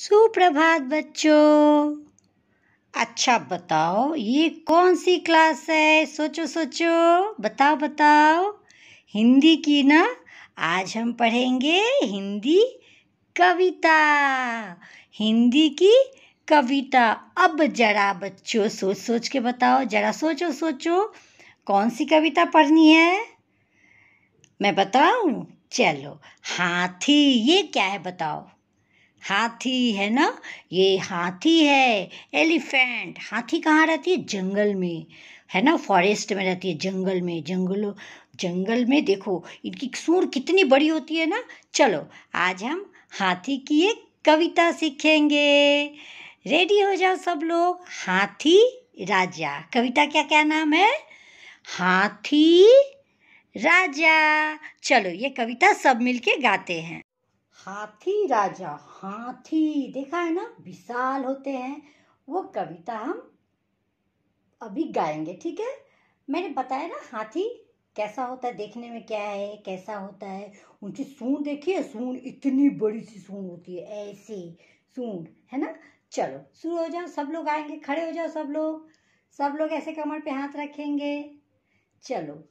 सुप्रभात बच्चों अच्छा बताओ ये कौन सी क्लास है सोचो सोचो बताओ बताओ हिंदी की ना आज हम पढ़ेंगे हिंदी कविता हिंदी की कविता अब जरा बच्चों सोच सोच के बताओ जरा सोचो सोचो कौन सी कविता पढ़नी है मैं बताऊं चलो हाथी ये क्या है बताओ हाथी है ना ये हाथी है एलिफेंट हाथी कहाँ रहती है जंगल में है ना फॉरेस्ट में रहती है जंगल में जंगलों जंगल में देखो इनकी सूर कितनी बड़ी होती है ना चलो आज हम हाथी की एक कविता सीखेंगे रेडी हो जाओ सब लोग हाथी राजा कविता क्या क्या नाम है हाथी राजा चलो ये कविता सब मिलके गाते हैं हाथी राजा हाथी देखा है ना विशाल होते हैं वो कविता हम अभी गाएंगे ठीक है मैंने बताया ना हाथी कैसा होता है देखने में क्या है कैसा होता है उनकी सूंड देखिए सूंड इतनी बड़ी सी सूंड होती है ऐसी सूंड है ना चलो शुरू हो जाओ सब लोग आएंगे खड़े हो जाओ सब लोग सब लोग ऐसे कमर पे हाथ रखेंगे चलो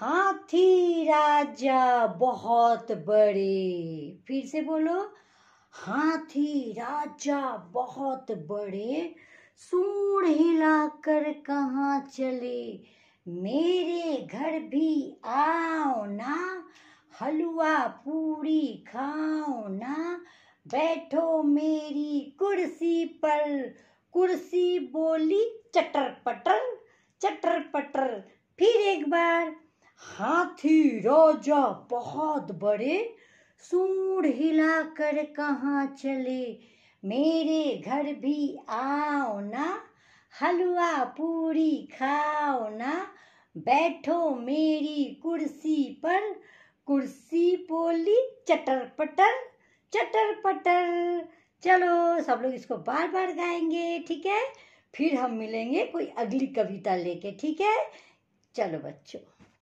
हाथी राजा बहुत बड़े फिर से बोलो हाथी राजा बहुत बड़े हिला कर कहाँ चले मेरे घर भी आओ ना हलवा पूरी खाओ ना बैठो मेरी कुर्सी पर कुर्सी बोली चटर पटर चटर पटर फिर एक बार हाथी राजा बहुत बड़े सूढ़ हिला कर कहाँ चले मेरे घर भी आओ ना हलवा पूरी खाओ ना बैठो मेरी कुर्सी पर कुर्सी बोली चटर पटर चटर पटर चलो सब लोग इसको बार बार गाएंगे ठीक है फिर हम मिलेंगे कोई अगली कविता लेके ठीक है चलो बच्चों